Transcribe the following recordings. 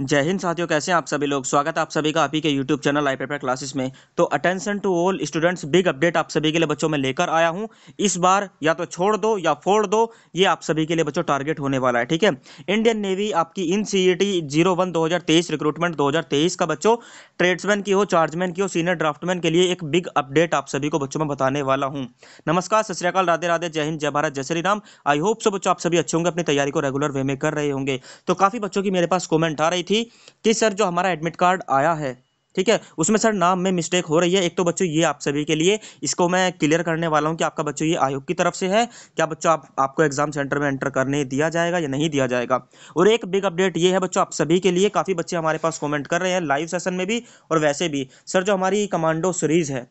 जय हिंद साथियों कैसे हैं आप सभी लोग स्वागत है आप सभी का आप ही के YouTube channel I paper classes में तो attention to all students big update आप सभी के लिए बच्चों में लेकर आया हूं इस बार या तो छोड़ दो या फोड़ दो ये आप सभी के लिए बच्चों टारगेट होने वाला है ठीक है इंडियन नेवी आपकी IN C E T zero one दो हज़ार तेईस रिक्रूटमेंट दो हज़ार तेईस का बच्चों ट्रेड्समैन की हो चार्जमैन की हो सीनियर ड्राफ्टमैन के लिए एक बिग अपडेट आप सभी को बच्चों में बताने वाला हूँ नमस्कार सत श्रीकाल राधे राधे जय हिंद जय भारत जय Shri Ram I hope so बच्चों आप सभी अच्छे होंगे अपनी तैयारी को रेगुलर वे में कर रहे होंगे तो काफ़ी बच्चों की मेरे पास कॉमेंट आ रही थी कि सर जो हमारा एडमिट कार्ड आया है ठीक है उसमें सर नाम में मिस्टेक हो रही है एक तो बच्चों ये आप सभी के लिए इसको मैं क्लियर करने वाला हूँ कि आपका बच्चों ये आयोग की तरफ से है क्या बच्चों आप आपको एग्जाम सेंटर में एंटर करने दिया जाएगा या नहीं दिया जाएगा और एक बिग अपडेट ये है बच्चों आप सभी के लिए काफ़ी बच्चे हमारे पास कॉमेंट कर रहे हैं लाइव सेशन में भी और वैसे भी सर जो हमारी कमांडो सीरीज़ है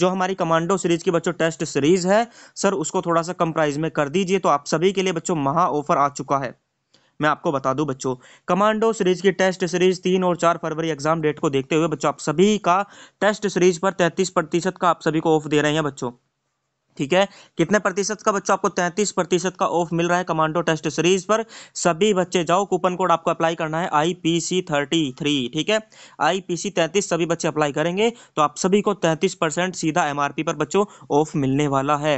जो हमारी कमांडो सीरीज की बच्चों टेस्ट सीरीज है सर उसको थोड़ा सा कम प्राइज़ में कर दीजिए तो आप सभी के लिए बच्चों महा ऑफर आ चुका है मैं आपको बता दूं बच्चों कमांडो सीरीज की टेस्ट सीरीज तीन और चार फरवरी एग्जाम डेट को देखते हुए बच्चों आप सभी का टेस्ट सीरीज पर तैंतीस प्रतिशत का आप सभी को ऑफ दे रहे हैं बच्चों ठीक है कितने प्रतिशत का बच्चों आपको 33 प्रतिशत का ऑफ मिल रहा है कमांडो टेस्ट सीरीज पर सभी बच्चे जाओ कूपन कोड आपको अप्लाई करना है I P C thirty three ठीक है आई पी सी तैंतीस सभी बच्चे अप्लाई करेंगे तो आप सभी को 33 परसेंट सीधा एमआरपी पर बच्चों ऑफ मिलने वाला है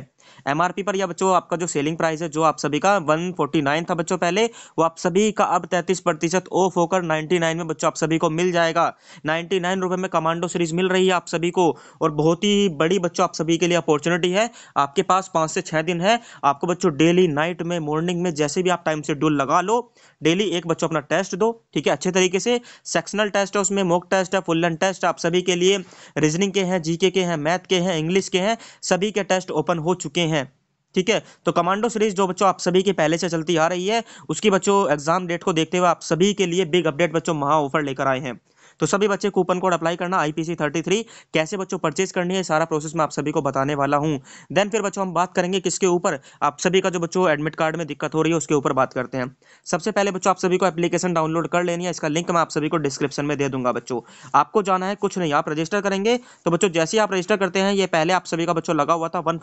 एमआरपी पर या बच्चों आपका जो सेलिंग प्राइस है जो आप सभी का 149 था बच्चों पहले वो आप सभी का अब 33 प्रतिशत ऑफ होकर 99 में बच्चों आप सभी को मिल जाएगा 99 रुपए में कमांडो सीरीज मिल रही है आप सभी को और बहुत ही बड़ी बच्चों आप सभी के लिए अपॉर्चुनिटी है आपके पास पाँच से छः दिन है आपको बच्चों डेली नाइट में मॉर्निंग में जैसे भी आप टाइम शेड्यूल लगा लो डेली एक बच्चों अपना टेस्ट दो ठीक है अच्छे तरीके से सेक्शनल टेस्ट है उसमें मॉक टेस्ट है फुल टेस्ट आप सभी के लिए रीजनिंग के हैं जीके के हैं मैथ के हैं इंग्लिश के हैं सभी के टेस्ट ओपन हो चुके चुके हैं ठीक है तो कमांडो सीरीज जो बच्चों आप सभी के पहले से चलती आ रही है उसकी बच्चों एग्जाम डेट को देखते हुए आप सभी के लिए बिग अपडेट बच्चों महा ऑफर लेकर आए हैं तो सभी बच्चे कूपन कोड अप्लाई करना आईपीसी 33 कैसे बच्चों परचेज करनी है सारा प्रोसेस मैं आप सभी को बताने वाला हूँ देन फिर बच्चों हम बात करेंगे किसके ऊपर आप सभी का जो बच्चों एडमिट कार्ड में दिक्कत हो रही है उसके ऊपर बात करते हैं सबसे पहले बच्चों आप सभी को एप्लीकेशन डाउनलोड कर लेनी है इसका लिंक मैं आप सभी को डिस्क्रिप्शन में दे दूंगा बच्चों आपको जाना है कुछ नहीं आप रजिस्टर करेंगे तो बच्चों जैसे ही आप रजिस्टर करते हैं ये पहले आप सभी का बच्चों लगा हुआ था वन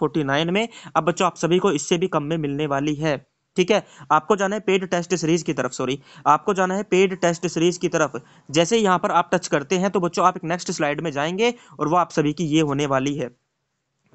में अब बच्चों आप सभी को इससे भी कम में मिलने वाली है ठीक है आपको जाना है पेड टेस्ट सीरीज की तरफ सॉरी आपको जाना है पेड टेस्ट सीरीज की तरफ जैसे यहाँ पर आप टच करते हैं तो बच्चों आप एक नेक्स्ट स्लाइड में जाएंगे और वो आप सभी की ये होने वाली है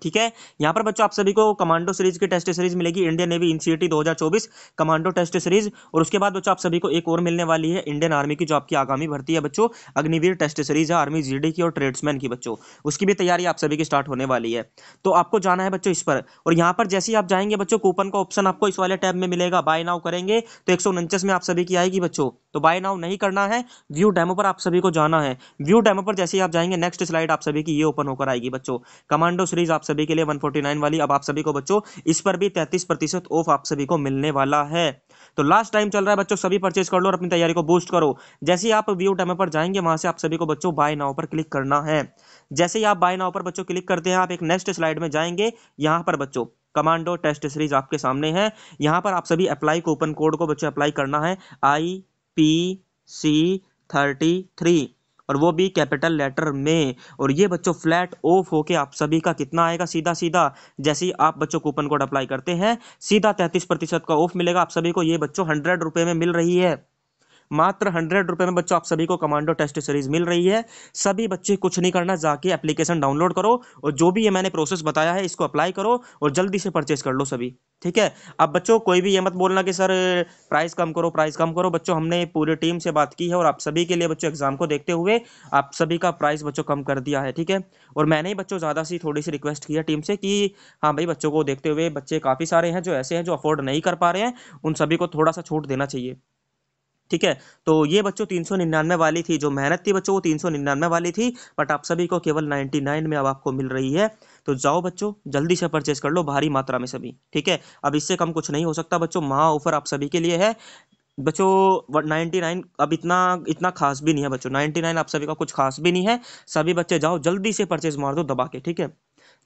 ठीक है यहाँ पर बच्चों आप सभी को कमांडो सीरीज की टेस्ट सीरीज मिलेगी Indian navy NCET 2024 commando test series और उसके बाद बच्चों आप सभी को एक और मिलने वाली है इंडियन आर्मी की जो आपकी आगामी भर्ती है बच्चों अग्निवीर टेस्ट सीरीज है आर्मी जीडी की और ट्रेड्समैन की बच्चों उसकी भी तैयारी आप सभी की स्टार्ट होने वाली है तो आपको जाना है बच्चों इस पर और यहाँ पर जैसे ही आप जाएंगे बच्चों कूपन का ऑप्शन आपको इस वाले टैब में मिलेगा बाय नाउ करेंगे तो एक में आप सभी की आएगी बच्चों तो बाय नाउ नहीं करना है व्यू डेमो पर आप सभी को जाना है व्यू डेमो पर जैसे ही आप जाएंगे नेक्स्ट स्लाइड आप सभी की ये ओपन होकर आएगी बच्चों कमांडो सीरीज आप सभी के लिए 149 वाली अब आप सभी को बच्चों इस पर भी 33 प्रतिशत ऑफ आप सभी को मिलने वाला है तो लास्ट टाइम चल रहा है बच्चों सभी परचेज कर लो और अपनी तैयारी को बूस्ट करो जैसे ही आप व्यू टाइम पर जाएंगे वहां से आप सभी को बच्चों बाय नाव पर क्लिक करना है जैसे ही आप बाय नाव पर बच्चों क्लिक करते हैं आप एक नेक्स्ट स्लाइड में जाएंगे यहाँ पर बच्चों कमांडो टेस्ट सीरीज आपके सामने है यहाँ पर आप सभी अप्लाई कूपन कोड को बच्चों अप्लाई करना है I P C thirty three और वो भी कैपिटल लेटर में और ये बच्चों फ्लैट ऑफ होके आप सभी का कितना आएगा सीधा सीधा जैसे ही आप बच्चों कूपन कोड अप्लाई करते हैं सीधा तैंतीस प्रतिशत का ऑफ मिलेगा आप सभी को ये बच्चों हंड्रेड रुपये में मिल रही है मात्र हंड्रेड रुपये में बच्चों आप सभी को कमांडो टेस्ट सीरीज मिल रही है सभी बच्चे कुछ नहीं करना जाके एप्लीकेशन डाउनलोड करो और जो भी ये मैंने प्रोसेस बताया है इसको अप्लाई करो और जल्दी से परचेज कर लो सभी ठीक है अब बच्चों कोई भी ये मत बोलना कि सर प्राइस कम करो प्राइस कम करो बच्चों हमने पूरी टीम से बात की है और आप सभी के लिए बच्चों एग्जाम को देखते हुए आप सभी का प्राइस बच्चों कम कर दिया है ठीक है और मैंने ही बच्चों ज़्यादा सी थोड़ी सी रिक्वेस्ट की है टीम से कि हाँ भाई बच्चों को देखते हुए बच्चे काफ़ी सारे हैं जो ऐसे हैं जो अफोर्ड नहीं कर पा रहे हैं उन सभी को थोड़ा सा छूट देना चाहिए ठीक है तो ये बच्चों तीन सौ निन्यानवे वाली थी जो मेहनत थी बच्चों वो तीन सौ निन्यानवे वाली थी बट आप सभी को केवल नाइन्टी नाइन में अब आपको मिल रही है तो जाओ बच्चों जल्दी से परचेज कर लो भारी मात्रा में सभी ठीक है अब इससे कम कुछ नहीं हो सकता बच्चों महा ऑफर आप सभी के लिए है बच्चों नाइन्टी नाइन अब इतना इतना खास भी नहीं है बच्चों नाइन्टी नाइन आप सभी का कुछ खास भी नहीं है सभी बच्चे जाओ जल्दी से परचेज मार दो दबा के ठीक है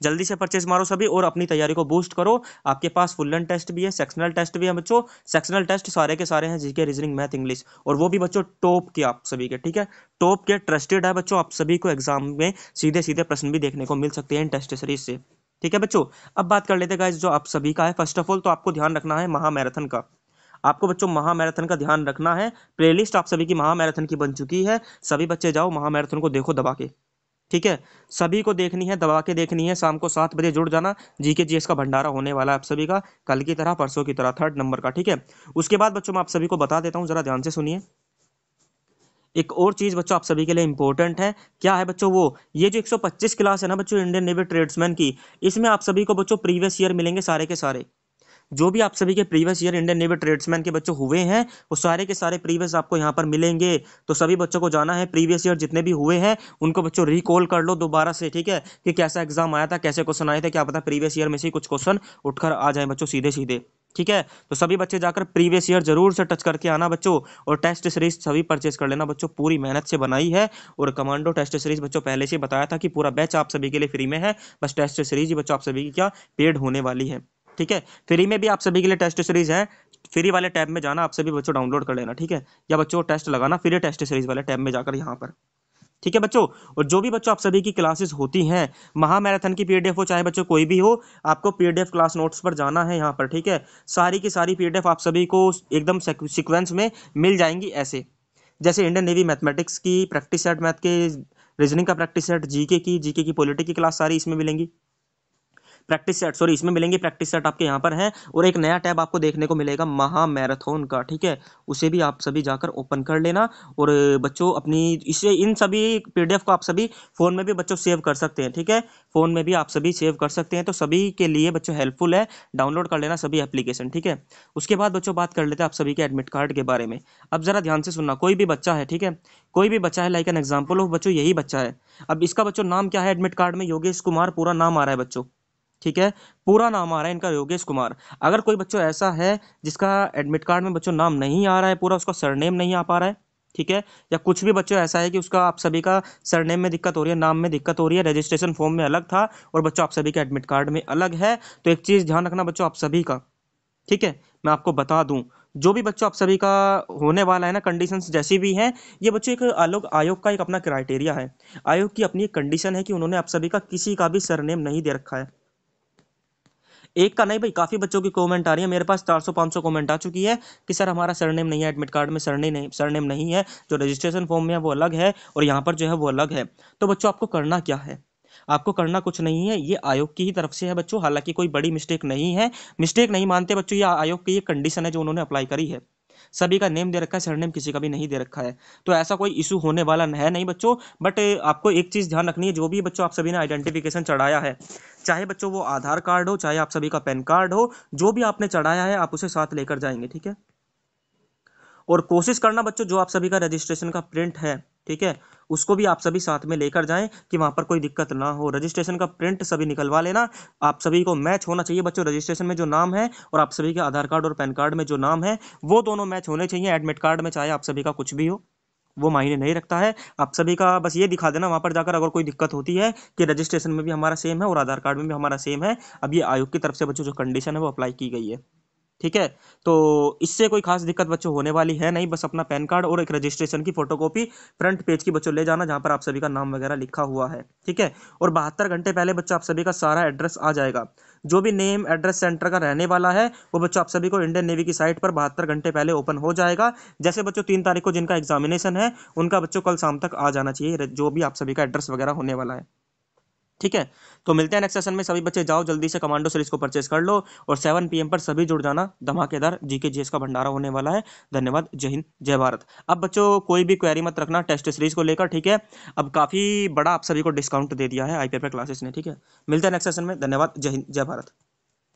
जल्दी से परचेज मारो सभी और अपनी तैयारी को बूस्ट करो आपके पास फुल लेंथ टेस्ट भी है सेक्शनल टेस्ट भी है बच्चों सेक्शनल टेस्ट सारे के सारे हैं जिसके रीजनिंग मैथ इंग्लिश और वो भी बच्चों टॉप के आप सभी के ठीक है टॉप के ट्रस्टेड है बच्चों आप सभी को एग्जाम में सीधे सीधे प्रश्न भी देखने को मिल सकते हैं टेस्ट सीरीज से ठीक है बच्चों अब बात कर लेते हैं गाइज जो आप सभी का है फर्स्ट ऑफ ऑल तो आपको ध्यान रखना है महामैराथन का आपको बच्चों महामैराथन का ध्यान रखना है प्लेलिस्ट आप सभी की महामैराथन की बन चुकी है सभी बच्चे जाओ महामैराथन को देखो दबा के ठीक है सभी को देखनी है दबा के देखनी है शाम को सात बजे जुड़ जाना जीके जीएस का भंडारा होने वाला है आप सभी का कल की तरह परसों की तरह थर्ड नंबर का ठीक है उसके बाद बच्चों मैं आप सभी को बता देता हूँ जरा ध्यान से सुनिए एक और चीज़ बच्चों आप सभी के लिए इंपॉर्टेंट है क्या है बच्चों वो ये जो 125 क्लास है ना बच्चों इंडियन नेवी ट्रेड्समैन की इसमें आप सभी को बच्चों प्रीवियस ईयर मिलेंगे सारे के सारे जो भी आप सभी के previous year Indian navy tradesman के बच्चों हुए हैं वो सारे के सारे प्रीवियस आपको यहाँ पर मिलेंगे तो सभी बच्चों को जाना है प्रीवियस ईयर जितने भी हुए हैं उनको बच्चों रिकॉल कर लो दोबारा से ठीक है कि कैसा एग्जाम आया था कैसे क्वेश्चन आए थे क्या पता प्रीवियस ईयर में से कुछ क्वेश्चन उठकर आ जाए बच्चों सीधे सीधे ठीक है तो सभी बच्चे जाकर प्रीवियस ईयर जरूर से टच करके आना बच्चों और टेस्ट सीरीज सभी परचेज कर लेना बच्चों पूरी मेहनत से बनाई है और कमांडो टेस्ट सीरीज बच्चों पहले से बताया था कि पूरा बैच आप सभी के लिए फ्री में है बस टेस्ट सीरीज ही बच्चों आप सभी की क्या पेड होने वाली है ठीक है फ्री में भी आप सभी के लिए टेस्ट सीरीज है फ्री वाले टैब में जाना आप सभी बच्चों डाउनलोड कर लेना ठीक है या बच्चों टेस्ट लगाना फ्री टेस्ट सीरीज वाले टैब में जाकर यहाँ पर ठीक है बच्चों और जो भी बच्चों आप सभी की क्लासेस होती हैं महामैराथन की पीडीएफ हो चाहे बच्चों कोई भी हो आपको पीडीएफ क्लास नोट्स पर जाना है यहाँ पर ठीक है सारी की सारी पीडीएफ आप सभी को एकदम सिक्वेंस में मिल जाएंगी ऐसे जैसे इंडियन नेवी मैथमेटिक्स की प्रैक्टिस सेट मैथ के रीजनिंग का प्रैक्टिस सेट जीके की जीके की पॉलिटी की क्लास सारी इसमें मिलेंगी प्रैक्टिस सेट सॉरी इसमें मिलेंगे प्रैक्टिस सेट आपके यहाँ पर है और एक नया टैब आपको देखने को मिलेगा महा मैराथन का ठीक है उसे भी आप सभी जाकर ओपन कर लेना और बच्चों अपनी इसे इन सभी पीडीएफ को आप सभी फ़ोन में भी बच्चों सेव कर सकते हैं ठीक है फ़ोन में भी आप सभी सेव कर सकते हैं तो सभी के लिए बच्चों हेल्पफुल है डाउनलोड कर लेना सभी एप्लीकेशन ठीक है उसके बाद बच्चों बात कर लेते हैं आप सभी के एडमिट कार्ड के बारे में अब ज़रा ध्यान से सुनना कोई भी बच्चा है ठीक है कोई भी बच्चा है लाइक एन एग्जाम्पल ऑफ बच्चों यही बच्चा है अब इसका बच्चों नाम क्या है एडमिट कार्ड में योगेश कुमार पूरा नाम आ रहा है बच्चों ठीक है पूरा नाम आ रहा है इनका योगेश कुमार अगर कोई बच्चों ऐसा है जिसका एडमिट कार्ड में बच्चों नाम नहीं आ रहा है पूरा उसका सरनेम नहीं आ पा रहा है ठीक है या कुछ भी बच्चों ऐसा है कि उसका आप सभी का सरनेम में दिक्कत हो रही है नाम में दिक्कत हो रही है रजिस्ट्रेशन फॉर्म में अलग था और बच्चों आप सभी का एडमिट कार्ड में अलग है तो एक चीज़ ध्यान रखना बच्चों आप सभी का ठीक है मैं आपको बता दूँ जो भी बच्चों आप सभी का होने वाला है ना कंडीशन जैसी भी हैं ये बच्चों एक आलोक आयोग का एक अपना क्राइटेरिया है आयोग की अपनी एक कंडीशन है कि उन्होंने आप सभी का किसी का भी सरनेम नहीं दे रखा है एक का नहीं भाई काफ़ी बच्चों की कमेंट आ रही है मेरे पास चार सौ पाँच सौ कमेंट आ चुकी है कि सर हमारा सरनेम नहीं है एडमिट कार्ड में सरनेम नहीं सरनेम नहीं है जो रजिस्ट्रेशन फॉर्म में है वो अलग है और यहाँ पर जो है वो अलग है तो बच्चों आपको करना क्या है आपको करना कुछ नहीं है ये आयोग की ही तरफ से है बच्चों हालांकि कोई बड़ी मिस्टेक नहीं है मिस्टेक नहीं मानते बच्चों ये आयोग की ये कंडीशन है जो उन्होंने अप्लाई करी है सभी का नेम दे रखा है सरनेम किसी का भी नहीं दे रखा है तो ऐसा कोई इशू होने वाला है नहीं बच्चों बट आपको एक चीज़ ध्यान रखनी है जो भी बच्चों आप सभी ने आइडेंटिफिकेशन चढ़ाया है चाहे बच्चों वो आधार कार्ड हो चाहे आप सभी का पैन कार्ड हो जो भी आपने चढ़ाया है आप उसे साथ लेकर जाएंगे ठीक है और कोशिश करना बच्चों जो आप सभी का रजिस्ट्रेशन का प्रिंट है ठीक है उसको भी आप सभी साथ में लेकर जाएं कि वहाँ पर कोई दिक्कत ना हो रजिस्ट्रेशन का प्रिंट सभी निकलवा लेना आप सभी को मैच होना चाहिए बच्चों रजिस्ट्रेशन में जो नाम है और आप सभी के आधार कार्ड और पैन कार्ड में जो नाम है वो दोनों मैच होने चाहिए एडमिट कार्ड में चाहे आप सभी का कुछ भी हो वो मायने नहीं रखता है आप सभी का बस ये दिखा देना वहाँ पर जाकर अगर कोई दिक्कत होती है कि रजिस्ट्रेशन में भी हमारा सेम है और आधार कार्ड में भी हमारा सेम है अब ये आयोग की तरफ से बच्चों जो कंडीशन है वो अप्लाई की गई है ठीक है तो इससे कोई खास दिक्कत बच्चों होने वाली है नहीं बस अपना पैन कार्ड और एक रजिस्ट्रेशन की फोटोकॉपी फ्रंट पेज की बच्चों ले जाना जहाँ पर आप सभी का नाम वगैरह लिखा हुआ है ठीक है और बहत्तर घंटे पहले बच्चों आप सभी का सारा एड्रेस आ जाएगा जो भी नेम एड्रेस सेंटर का रहने वाला है वो बच्चों आप सभी को इंडियन नेवी की साइट पर बहत्तर घंटे पहले ओपन हो जाएगा जैसे बच्चों तीन तारीख को जिनका एग्जामिनेशन है उनका बच्चों कल शाम तक आ जाना चाहिए जो भी आप सभी का एड्रेस वगैरह होने वाला है ठीक है तो मिलते हैं नेक्स्ट सेशन में सभी बच्चे जाओ जल्दी से कमांडो सीरीज को परचेस कर लो और सेवन पीएम पर सभी जुड़ जाना धमाकेदार जीके जीएस का भंडारा होने वाला है धन्यवाद जय हिंद जय भारत अब बच्चों कोई भी क्वेरी मत रखना टेस्ट सीरीज को लेकर ठीक है अब काफी बड़ा आप सभी को डिस्काउंट दे दिया है आईपीएफ क्लासेस ने ठीक है मिलते हैं नेक्स्ट सेशन में धन्यवाद जय हिंद जय भारत